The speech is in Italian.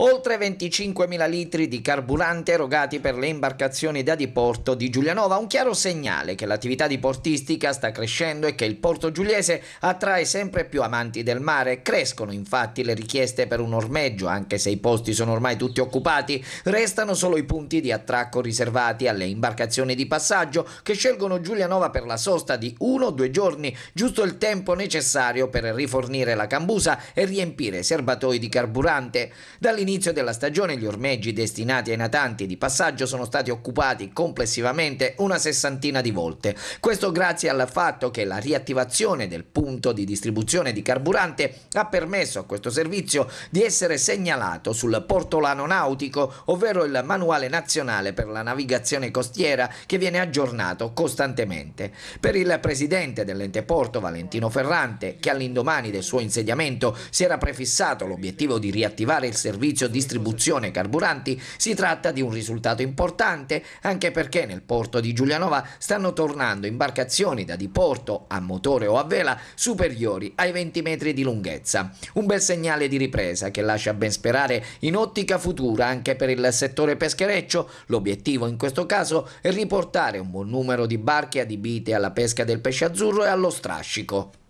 oltre 25.000 litri di carburante erogati per le imbarcazioni da diporto di Giulianova, un chiaro segnale che l'attività di portistica sta crescendo e che il porto giuliese attrae sempre più amanti del mare. Crescono infatti le richieste per un ormeggio, anche se i posti sono ormai tutti occupati, restano solo i punti di attracco riservati alle imbarcazioni di passaggio che scelgono Giulianova per la sosta di uno o due giorni, giusto il tempo necessario per rifornire la cambusa e riempire i serbatoi di carburante. Dall'inizio All'inizio della stagione gli ormeggi destinati ai natanti di passaggio sono stati occupati complessivamente una sessantina di volte. Questo grazie al fatto che la riattivazione del punto di distribuzione di carburante ha permesso a questo servizio di essere segnalato sul portolano nautico, ovvero il manuale nazionale per la navigazione costiera che viene aggiornato costantemente. Per il presidente dell'ente porto Valentino Ferrante, che all'indomani del suo insediamento si era prefissato l'obiettivo di riattivare il servizio servizio distribuzione carburanti, si tratta di un risultato importante anche perché nel porto di Giulianova stanno tornando imbarcazioni da diporto a motore o a vela superiori ai 20 metri di lunghezza. Un bel segnale di ripresa che lascia ben sperare in ottica futura anche per il settore peschereccio. L'obiettivo in questo caso è riportare un buon numero di barche adibite alla pesca del pesce azzurro e allo strascico.